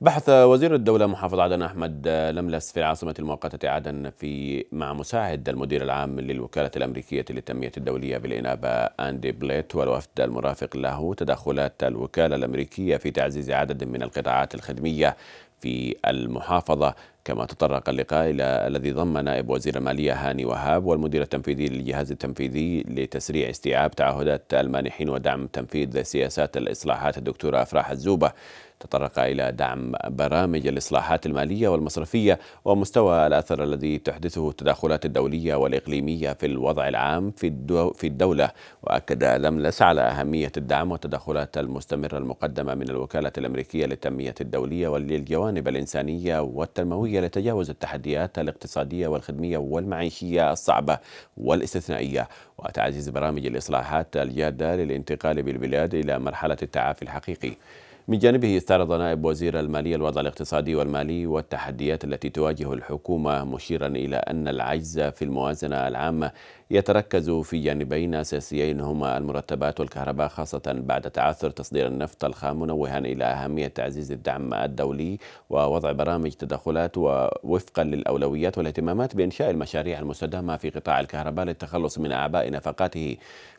بحث وزير الدولة محافظ عدن أحمد آه، لملس في العاصمة المؤقتة عدن في مع مساعد المدير العام للوكالة الأمريكية للتنمية الدولية بالإنابة أندي بليت والوفد المرافق له تدخلات الوكالة الأمريكية في تعزيز عدد من القطاعات الخدمية في المحافظة كما تطرق اللقاء إلى الذي ضم نائب وزير المالية هاني وهاب والمدير التنفيذي للجهاز التنفيذي لتسريع استيعاب تعهدات المانحين ودعم تنفيذ سياسات الإصلاحات الدكتورة أفراح الزوبة تطرق إلى دعم برامج الإصلاحات المالية والمصرفية ومستوى الأثر الذي تحدثه التداخلات الدولية والإقليمية في الوضع العام في, الدو في الدولة وأكد لملس على أهمية الدعم والتدخلات المستمرة المقدمة من الوكالة الأمريكية للتنمية الدولية وللجوانب الجوانب الإنسانية والتنموية لتجاوز التحديات الاقتصادية والخدمية والمعيشية الصعبة والاستثنائية وتعزيز برامج الإصلاحات الجادة للانتقال بالبلاد إلى مرحلة التعافي الحقيقي من جانبه استعرض نائب وزير المالية الوضع الاقتصادي والمالي والتحديات التي تواجه الحكومة مشيرا إلى أن العجز في الموازنة العامة يتركز في جانبين أساسيين هما المرتبات والكهرباء خاصة بعد تعثر تصدير النفط الخام منوها إلى أهمية تعزيز الدعم الدولي ووضع برامج تدخلات ووفقا للأولويات والاهتمامات بإنشاء المشاريع المستدامة في قطاع الكهرباء للتخلص من أعباء نفقاته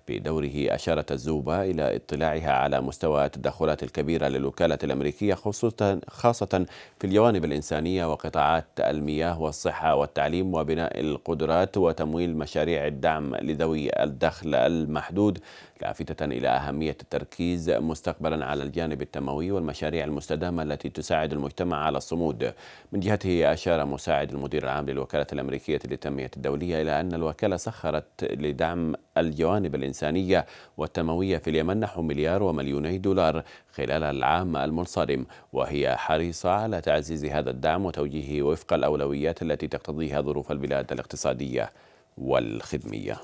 بدوره أشارت الزوبة إلى اطلاعها على مستوى التدخلات الكبيرة للوكالة الأمريكية خصوصا خاصة في الجوانب الإنسانية وقطاعات المياه والصحة والتعليم وبناء القدرات وتمويل مشاريع الدعم لذوي الدخل المحدود لافتة إلى أهمية التركيز مستقبلا على الجانب التنموي والمشاريع المستدامة التي تساعد المجتمع على الصمود من جهته أشار مساعد المدير العام للوكالة الأمريكية للتنمية الدولية إلى أن الوكالة سخرت لدعم الجوانب الإنسانية والتنموية في اليمن نحو مليار ومليوني دولار خلال العام المنصرم وهي حريصة على تعزيز هذا الدعم وتوجيهه وفق الأولويات التي تقتضيها ظروف البلاد الاقتصادية والخدميه